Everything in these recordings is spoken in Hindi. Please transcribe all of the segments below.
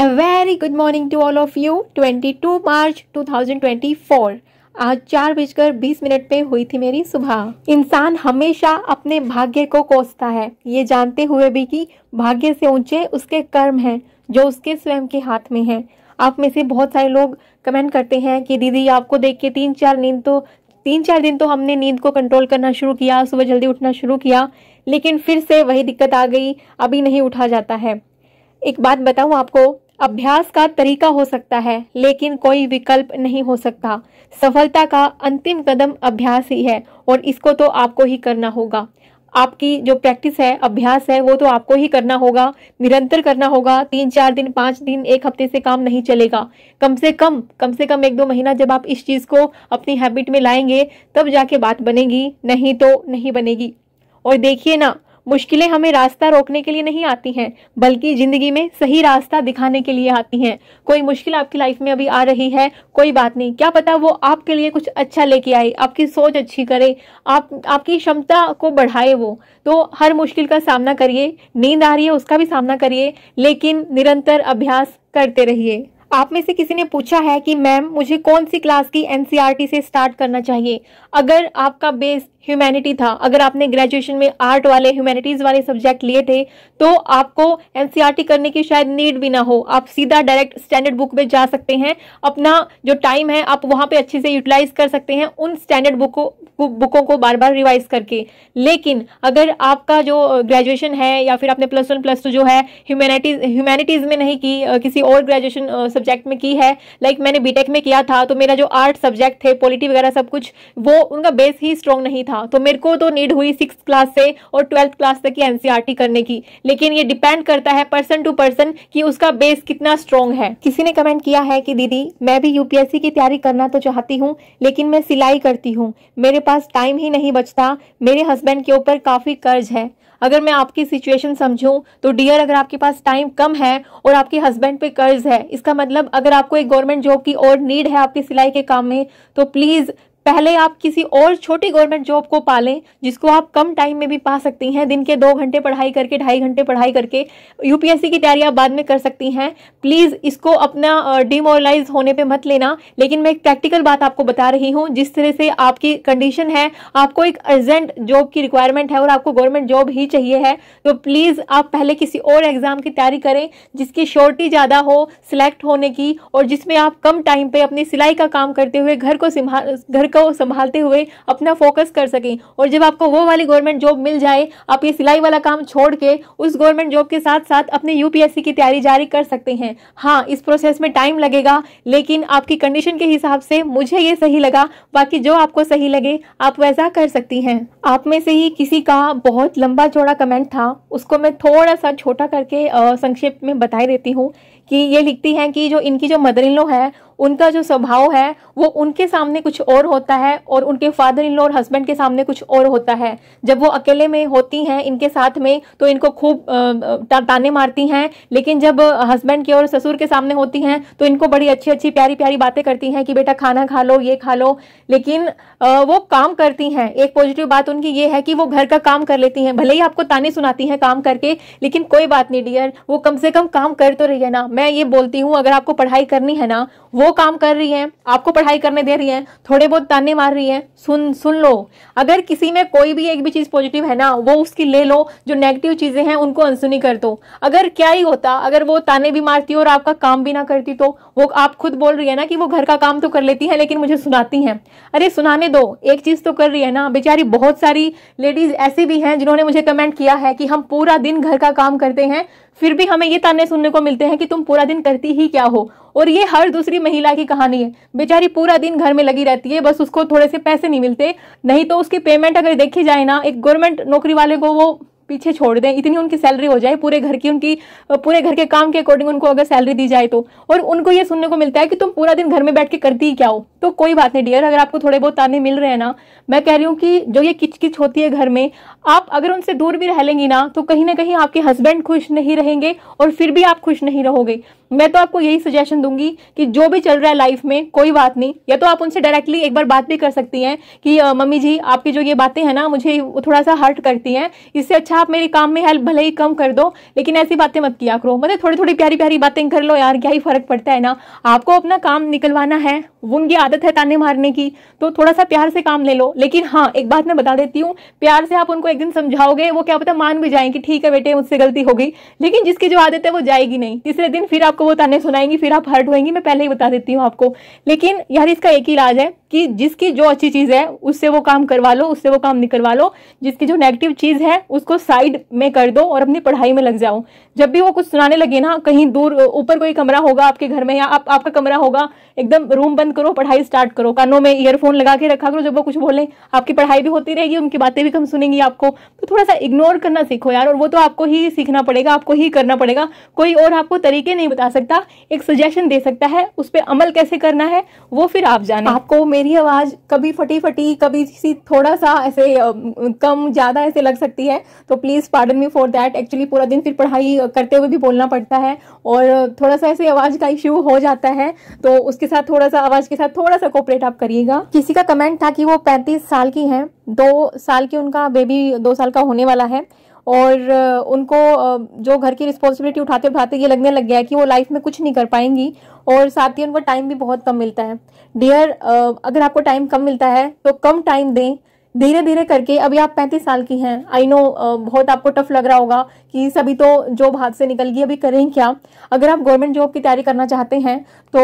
A very good morning to all of you 22 March 2024 आज चार बजकर बीस मिनट पे हुई थी मेरी सुबह इंसान हमेशा अपने भाग्य को कोसता है ये जानते हुए भी कि भाग्य से ऊंचे उसके कर्म हैं जो उसके स्वयं के हाथ में हैं आप में से बहुत सारे लोग कमेंट करते हैं कि दीदी आपको देख के तीन चार नींद तो तीन चार दिन तो हमने नींद को कंट्रोल करना शुरू किया सुबह जल्दी उठना शुरू किया लेकिन फिर से वही दिक्कत आ गई अभी नहीं उठा जाता है एक बात बताऊं आपको अभ्यास का तरीका हो सकता है लेकिन कोई विकल्प नहीं हो सकता सफलता का अंतिम कदम अभ्यास ही है और इसको तो आपको ही करना होगा आपकी जो प्रैक्टिस है अभ्यास है वो तो आपको ही करना होगा निरंतर करना होगा तीन चार दिन पांच दिन एक हफ्ते से काम नहीं चलेगा कम से कम कम से कम एक दो महीना जब आप इस चीज़ को अपनी हैबिट में लाएंगे तब जाके बात बनेगी नहीं तो नहीं बनेगी और देखिए ना मुश्किलें हमें रास्ता रोकने के लिए नहीं आती हैं बल्कि ज़िंदगी में सही रास्ता दिखाने के लिए आती हैं कोई मुश्किल आपकी लाइफ में अभी आ रही है कोई बात नहीं क्या पता वो आपके लिए कुछ अच्छा लेके आए आपकी सोच अच्छी करे आप आपकी क्षमता को बढ़ाए वो तो हर मुश्किल का सामना करिए नींद आ रही है उसका भी सामना करिए लेकिन निरंतर अभ्यास करते रहिए आप में से किसी ने पूछा है कि मैम मुझे कौन सी क्लास की एनसीईआरटी e से स्टार्ट करना चाहिए अगर आपका बेस ह्यूमैनिटी था अगर आपने ग्रेजुएशन में आर्ट वाले ह्यूमैनिटीज़ वाले सब्जेक्ट लिए थे तो आपको एनसीईआरटी e करने की शायद नीड भी ना हो आप सीधा डायरेक्ट स्टैंडर्ड बुक में जा सकते हैं अपना जो टाइम है आप वहां पर अच्छे से यूटिलाइज कर सकते हैं उन स्टैंडर्ड बुकों बुकों को बार बार रिवाइज करके लेकिन अगर आपका जो ग्रेजुएशन है या फिर आपने प्लस वन प्लस टू जो है ह्यूमैनिटीज ह्यूमैनिटीज़ में नहीं की किसी और ग्रेजुएशन सब्जेक्ट में की है लाइक मैंने बीटेक में किया था तो मेरा जो आर्ट सब्जेक्ट थे पॉलिटी वगैरह सब कुछ वो उनका बेस ही स्ट्रॉन्ग नहीं था था हाँ, तो मेरे को तो नीड हुई सिक्स क्लास से और ट्वेल्थ क्लास तक की एनसीईआरटी e करने की लेकिन ये डिपेंड करता है पर्सन टू पर्सन कि उसका बेस कितना स्ट्रॉन्ग है किसी ने कमेंट किया है कि दीदी मैं भी यूपीएससी की तैयारी करना तो चाहती हूँ लेकिन मैं सिलाई करती हूँ मेरे पास टाइम ही नहीं बचता मेरे हस्बैंड के ऊपर काफ़ी कर्ज है अगर मैं आपकी सिचुएशन समझूं तो डियर अगर आपके पास टाइम कम है और आपके हस्बैंड पे कर्ज है इसका मतलब अगर आपको एक गवर्नमेंट जॉब की और नीड है आपकी सिलाई के काम में तो प्लीज़ पहले आप किसी और छोटी गवर्नमेंट जॉब को पालें जिसको आप कम टाइम में भी पा सकती हैं दिन के दो घंटे पढ़ाई करके ढाई घंटे पढ़ाई करके यूपीएससी की तैयारी आप बाद में कर सकती हैं प्लीज़ इसको अपना डिमोरलाइज होने पर मत लेना लेकिन मैं एक प्रैक्टिकल बात आपको बता रही हूँ जिस तरह से आपकी कंडीशन है आपको एक अर्जेंट जॉब की रिक्वायरमेंट है और आपको गवर्नमेंट जॉब ही चाहिए है तो प्लीज़ आप पहले किसी और एग्ज़ाम की तैयारी करें जिसकी श्योरिटी ज़्यादा हो सिलेक्ट होने की और जिसमें आप कम टाइम पे अपनी सिलाई का काम करते हुए घर को घर का को संभालते हुए अपना फोकस कर सकें और जब आपको वो वाली गवर्नमेंट जॉब मिल जाए आप ये सिलाई वाला काम छोड़ के उस गवर्नमेंट जॉब के साथ साथ अपने यूपीएससी की तैयारी जारी कर सकते हैं हाँ इस प्रोसेस में टाइम लगेगा लेकिन आपकी कंडीशन के हिसाब से मुझे ये सही लगा बाकी जो आपको सही लगे आप वैसा कर सकती हैं आप में से ही किसी का बहुत लंबा चौड़ा कमेंट था उसको मैं थोड़ा सा छोटा करके संक्षेप में बताई देती हूँ कि ये लिखती हैं कि जो इनकी जो मदर इन लॉ है उनका जो स्वभाव है वो उनके सामने कुछ और होता है और उनके फादर इन लॉ और हस्बैंड के सामने कुछ और होता है जब वो अकेले में होती हैं इनके साथ में तो इनको खूब ताने मारती हैं लेकिन जब हस्बैंड के और ससुर के सामने होती हैं तो इनको बड़ी अच्छी अच्छी प्यारी प्यारी बातें करती हैं कि बेटा खाना खा लो ये खा लो लेकिन वो काम करती हैं एक पॉजिटिव बात उनकी ये है कि वो घर का काम कर लेती हैं भले ही आपको ताने सुनाती हैं काम करके लेकिन कोई बात नहीं डियर वो कम से कम काम कर तो रही है ना मैं ये बोलती हूँ अगर आपको पढ़ाई करनी है ना वो काम कर रही है आपको पढ़ाई करने दे रही है थोड़े बहुत ताने मार रही हैं सुन सुन लो अगर किसी में कोई भी एक भी चीज़ पॉजिटिव है ना वो उसकी ले लो जो नेगेटिव चीज़ें हैं उनको अनसुनी कर दो अगर क्या ही होता अगर वो ताने भी मारती और आपका काम भी ना करती तो वो आप खुद बोल रही है ना कि वो घर का काम तो कर लेती है लेकिन मुझे सुनाती हैं अरे सुनाने दो एक चीज़ तो कर रही है ना बेचारी बहुत सारी लेडीज़ ऐसी भी हैं जिन्होंने मुझे कमेंट किया है कि हम पूरा दिन घर का काम करते हैं फिर भी हमें ये ताने सुनने को मिलते हैं कि तुम पूरा दिन करती ही क्या हो और ये हर दूसरी महिला की कहानी है बेचारी पूरा दिन घर में लगी रहती है बस उसको थोड़े से पैसे नहीं मिलते नहीं तो उसकी पेमेंट अगर देखी जाए ना एक गवर्नमेंट नौकरी वाले को वो पीछे छोड़ दें इतनी उनकी सैलरी हो जाए पूरे घर की उनकी पूरे घर के काम के अकॉर्डिंग उनको अगर सैलरी दी जाए तो और उनको ये सुनने को मिलता है कि तुम पूरा दिन घर में बैठ के करती ही क्या हो तो कोई बात नहीं डियर अगर आपको थोड़े बहुत ताने मिल रहे हैं ना मैं कह रही हूँ कि जो ये किचकिच होती है घर में आप अगर उनसे दूर भी रह लेंगी ना तो कहीं ना कहीं आपके हस्बैंड खुश नहीं रहेंगे और फिर भी आप खुश नहीं रहोगे मैं तो आपको यही सजेशन दूंगी कि जो भी चल रहा है लाइफ में कोई बात नहीं या तो आप उनसे डायरेक्टली एक बार बात भी कर सकती हैं कि मम्मी जी आपकी जो ये बातें हैं ना मुझे थोड़ा सा हर्ट करती हैं इससे अच्छा आप मेरे काम में हेल्प भले ही कम कर दो लेकिन ऐसी बातें मत किया करो मतलब थोड़ी थोड़ी प्यारी प्यारी बातें कर लो यार क्या ही फ़र्क पड़ता है ना आपको अपना काम निकलवाना है उनकी आदत है ताने मारने की तो थोड़ा सा प्यार से काम ले लो लेकिन हाँ एक बात मैं बता देती हूँ प्यार से आप उनको एक दिन समझाओगे वो क्या पता मान भी जाएंगे ठीक है बेटे मुझसे गलती हो गई लेकिन जिसकी जो आदत है वो जाएगी नहीं तीसरे दिन फिर आपको वो ताने सुनाएंगी फिर आप हर्ट होएंगी मैं पहले ही बता देती हूँ आपको लेकिन यार इसका एक ही इलाज है कि जिसकी जो अच्छी चीज़ है उससे वो काम करवा लो उससे वो काम निकलवा लो जिसकी जो नेगेटिव चीज़ है उसको साइड में कर दो और अपनी पढ़ाई में लग जाओ जब भी वो कुछ सुनाने लगे ना कहीं दूर ऊपर कोई कमरा होगा आपके घर में या आप, आपका कमरा होगा एकदम रूम बंद करो पढ़ाई स्टार्ट करो कानों में ईयरफोन लगा के रखा करो जब वो कुछ बोलें आपकी पढ़ाई भी होती रहेगी उनकी बातें भी कम सुनेंगी आपको तो थोड़ा सा इग्नोर करना सीखो यार और वो तो आपको ही सीखना पड़ेगा आपको ही करना पड़ेगा कोई और आपको तरीके नहीं बता सकता एक सजेशन दे सकता है उस पर अमल कैसे करना है वो फिर आप जाना आपको मेरी आवाज़ कभी फटी फटी कभी सी थोड़ा सा ऐसे कम ज़्यादा ऐसे लग सकती है तो please pardon me for that actually पूरा दिन फिर पढ़ाई करते हुए भी बोलना पड़ता है और थोड़ा सा ऐसे आवाज़ का इश्यू हो जाता है तो उसके साथ थोड़ा सा आवाज़ के साथ थोड़ा सा कोऑपरेट आप करिएगा किसी का कमेंट था कि वो पैंतीस साल की हैं दो साल की उनका बेबी दो साल का होने वाला है और उनको जो घर की रिस्पॉन्सिबिलिटी उठाते उठाते ये लगने लग गया है कि वो लाइफ में कुछ नहीं कर पाएंगी और साथ ही उनको टाइम भी बहुत कम मिलता है डियर अगर आपको टाइम कम मिलता है तो कम टाइम दें धीरे धीरे करके अभी आप पैंतीस साल की हैं आई नो बहुत आपको टफ लग रहा होगा कि सभी तो जॉब हाथ से निकल गई अभी करें क्या अगर आप गवर्नमेंट जॉब की तैयारी करना चाहते हैं तो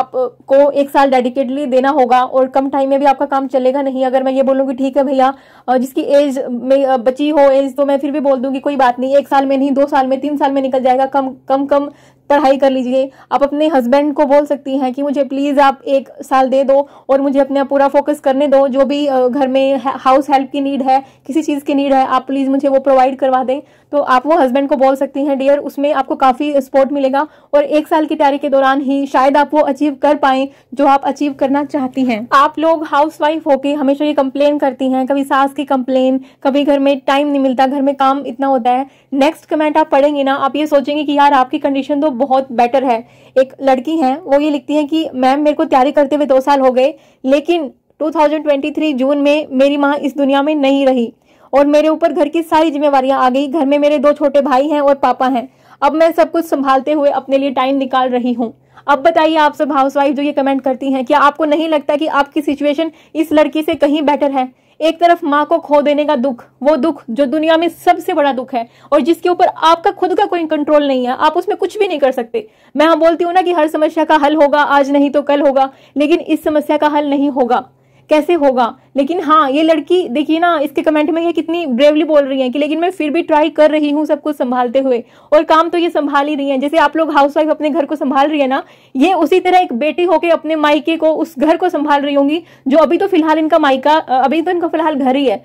आपको एक साल डेडिकेटली देना होगा और कम टाइम में भी आपका काम चलेगा नहीं अगर मैं ये बोलूँगी ठीक है भैया जिसकी एज में बची हो एज तो मैं फिर भी बोल दूंगी कोई बात नहीं एक साल में नहीं दो साल में तीन साल में निकल जाएगा कम कम कम पढ़ाई कर लीजिए आप अपने हस्बैंड को बोल सकती हैं कि मुझे प्लीज़ आप एक साल दे दो और मुझे अपना पूरा फोकस करने दो जो भी घर में हाउस हेल्प की नीड है किसी चीज़ की नीड है आप प्लीज़ मुझे वो प्रोवाइड करवा दें तो आप वो हस्बैंड को बोल सकती हैं डियर उसमें आपको काफ़ी सपोर्ट मिलेगा और एक साल की तैयारी के दौरान ही शायद आप वो अचीव कर पाए जो आप अचीव करना चाहती हैं आप लोग हाउस वाइफ होके हमेशा ये कंप्लेन करती हैं कभी सास की कंप्लेन कभी घर में टाइम नहीं मिलता घर में काम इतना होता है नेक्स्ट कमेंट आप पढ़ेंगे ना आप ये सोचेंगे कि यार आपकी कंडीशन तो बहुत बेटर है एक लड़की है वो ये लिखती है कि मैम मेरे को तैयारी करते हुए दो साल हो गए लेकिन 2023 जून में मेरी माँ इस दुनिया में नहीं रही और मेरे ऊपर घर की सारी जिम्मेवारियाँ आ गई घर में मेरे दो छोटे भाई हैं और पापा हैं अब मैं सब कुछ संभालते हुए अपने लिए टाइम निकाल रही हूँ अब बताइए आप सब हाउस जो ये कमेंट करती हैं क्या आपको नहीं लगता कि आपकी सिचुएशन इस लड़की से कहीं बेटर है एक तरफ माँ को खो देने का दुख वो दुख जो दुनिया में सबसे बड़ा दुख है और जिसके ऊपर आपका खुद का कोई कंट्रोल नहीं है आप उसमें कुछ भी नहीं कर सकते मैं हाँ बोलती हूँ ना कि हर समस्या का हल होगा आज नहीं तो कल होगा लेकिन इस समस्या का हल नहीं होगा कैसे होगा लेकिन हाँ ये लड़की देखिए ना इसके कमेंट में ये कितनी ब्रेवली बोल रही है कि लेकिन मैं फिर भी ट्राई कर रही हूँ सब कुछ संभालते हुए और काम तो ये संभाल ही रही है जैसे आप लोग हाउस वाइफ अपने घर को संभाल रही है ना ये उसी तरह एक बेटी होकर अपने मायके को उस घर को संभाल रही होंगी जो अभी तो फिलहाल इनका मायका अभी तो इनका फिलहाल घर ही है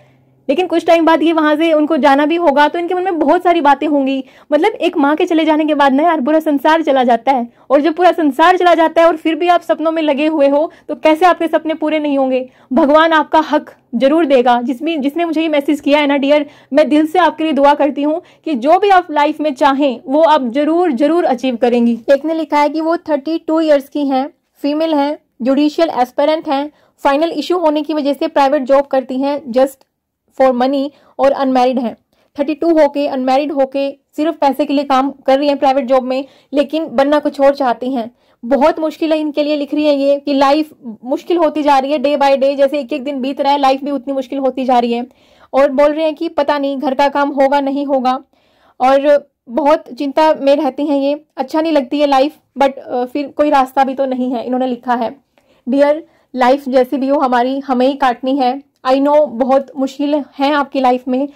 लेकिन कुछ टाइम बाद ये वहां से उनको जाना भी होगा तो इनके मन में बहुत सारी बातें होंगी मतलब एक माँ के चले जाने के बाद ना यार पूरा संसार चला जाता है और जब पूरा संसार चला जाता है और फिर भी आप सपनों में लगे हुए हो तो कैसे आपके सपने पूरे नहीं होंगे भगवान आपका हक जरूर देगा जिसमें जिसने मुझे ये मैसेज किया है ना डियर मैं दिल से आपके लिए दुआ करती हूँ कि जो भी आप लाइफ में चाहें वो आप जरूर जरूर अचीव करेंगी एक ने लिखा है कि वो थर्टी टू ईयर्स की हैं फीमेल हैं जुडिशियल एस्पेरेंट हैं फाइनल इशू होने की वजह से प्राइवेट जॉब करती हैं जस्ट फॉर मनी और अनमेरिड हैं थर्टी टू होके अनमेरिड होके सिर्फ पैसे के लिए काम कर रही हैं प्राइवेट जॉब में लेकिन बनना कुछ और चाहती हैं बहुत मुश्किल है इनके लिए लिख रही है ये कि लाइफ मुश्किल होती जा रही है डे बाय डे जैसे एक एक दिन बीत रहा है लाइफ भी उतनी मुश्किल होती जा रही है और बोल रहे हैं कि पता नहीं घर का काम होगा नहीं होगा और बहुत चिंता में रहती हैं ये अच्छा नहीं लगती है लाइफ बट फिर कोई रास्ता भी तो नहीं है इन्होंने लिखा है डियर लाइफ जैसी भी हो हमारी हमें ही काटनी है आई नो बहुत मुश्किल है आपकी लाइफ में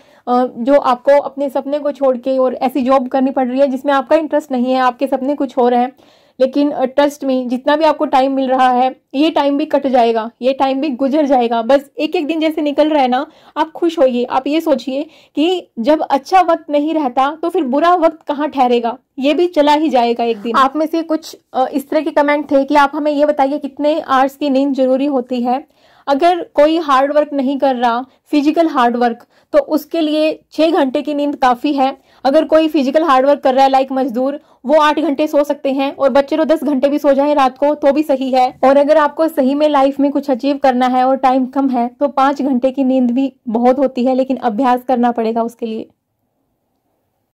जो आपको अपने सपने को छोड़ के और ऐसी जॉब करनी पड़ रही है जिसमें आपका इंटरेस्ट नहीं है आपके सपने कुछ हो रहे हैं लेकिन ट्रस्ट में जितना भी आपको टाइम मिल रहा है ये टाइम भी कट जाएगा ये टाइम भी गुजर जाएगा बस एक एक दिन जैसे निकल रहा है ना आप खुश होइए आप ये सोचिए कि जब अच्छा वक्त नहीं रहता तो फिर बुरा वक्त कहाँ ठहरेगा ये भी चला ही जाएगा एक दिन आप में से कुछ इस तरह के कमेंट थे कि आप हमें ये बताइए कितने आवर्स की नींद जरूरी होती है अगर कोई हार्ड वर्क नहीं कर रहा फिजिकल हार्ड वर्क तो उसके लिए छः घंटे की नींद काफ़ी है अगर कोई फिजिकल हार्ड वर्क कर रहा है लाइक मजदूर वो आठ घंटे सो सकते हैं और बच्चे तो दस घंटे भी सो जाएं रात को तो भी सही है और अगर आपको सही में लाइफ में कुछ अचीव करना है और टाइम कम है तो पाँच घंटे की नींद भी बहुत होती है लेकिन अभ्यास करना पड़ेगा उसके लिए